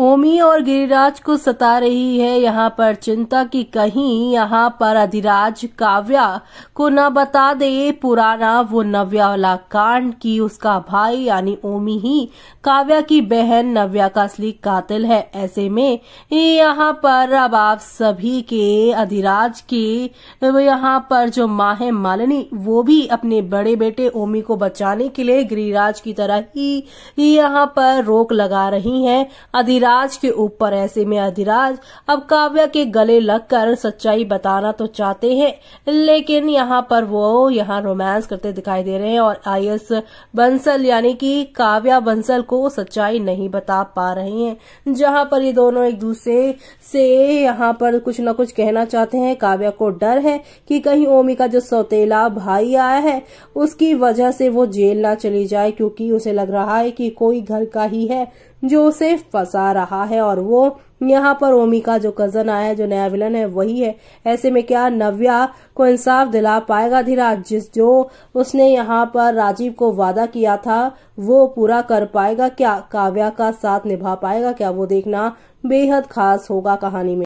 ओमी और गिरिराज को सता रही है यहाँ पर चिंता कि कहीं यहाँ पर अधिराज काव्या को न बता दे पुराना वो नव्या वाला कांड की उसका भाई यानी ओमी ही काव्या की बहन नव्या का असली कातिल है ऐसे में यहाँ पर अब आप सभी के अधिराज के यहाँ पर जो माँ है मालिनी वो भी अपने बड़े बेटे ओमी को बचाने के लिए गिरिराज की तरह ही यहाँ पर रोक लगा रही है अधिराज अधिराज के ऊपर ऐसे में अधिराज अब काव्या के गले लगकर सच्चाई बताना तो चाहते हैं लेकिन यहाँ पर वो यहाँ रोमांस करते दिखाई दे रहे हैं और आई बंसल यानी कि काव्या बंसल को सच्चाई नहीं बता पा रहे हैं जहाँ पर ये दोनों एक दूसरे से यहाँ पर कुछ न कुछ कहना चाहते है काव्या को डर है की कहीं ओमी का जो सौतेला भाई आया है उसकी वजह से वो जेल ना चली जाए क्यूँकी उसे लग रहा है की कोई घर का ही है जोसेफ फंसा रहा है और वो यहाँ पर ओमी का जो कजन आया जो नया विलन है वही है ऐसे में क्या नव्या को इंसाफ दिला पाएगा धीरा जिस जो उसने यहाँ पर राजीव को वादा किया था वो पूरा कर पाएगा क्या काव्या का साथ निभा पाएगा क्या वो देखना बेहद खास होगा कहानी में